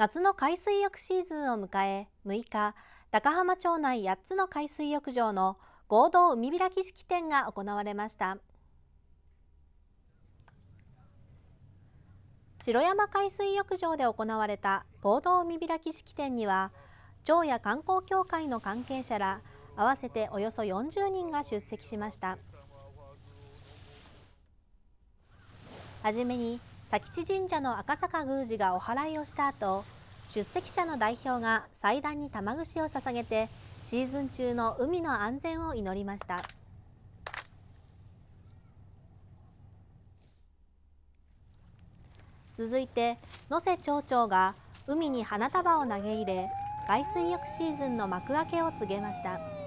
夏の海水浴シーズンを迎え6日高浜町内8つの海水浴場の合同海開き式典が行われました城山海水浴場で行われた合同海開き式典には町や観光協会の関係者ら合わせておよそ40人が出席しました。はじめに佐吉神社の赤坂宮司がお祓いをした後出席者の代表が祭壇に玉串を捧げてシーズン中の海の安全を祈りました続いて能勢町長が海に花束を投げ入れ海水浴シーズンの幕開けを告げました。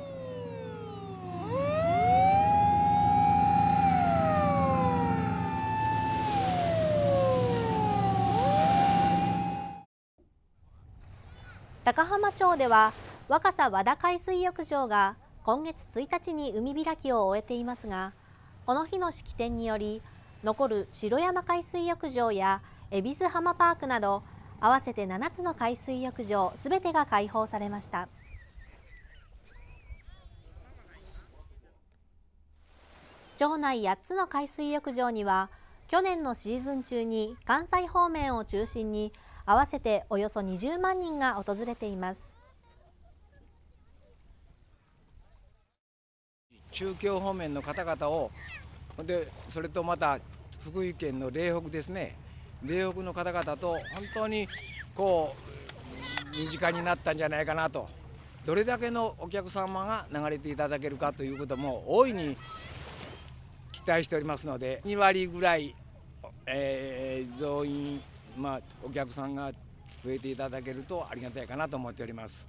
高浜町では若狭和田海水浴場が今月1日に海開きを終えていますがこの日の式典により残る城山海水浴場や恵比寿浜パークなど合わせて7つの海水浴場すべてが開放されました町内8つの海水浴場には去年のシーズン中に関西方面を中心に合わせておよそ20万人が訪れています中京方面の方々をでそれとまた福井県の嶺北ですね嶺北の方々と本当にこう身近になったんじゃないかなとどれだけのお客様が流れていただけるかということも大いに期待しておりますので2割ぐらい、えー、増員まあ、お客さんが増えていただけるとありがたいかなと思っております。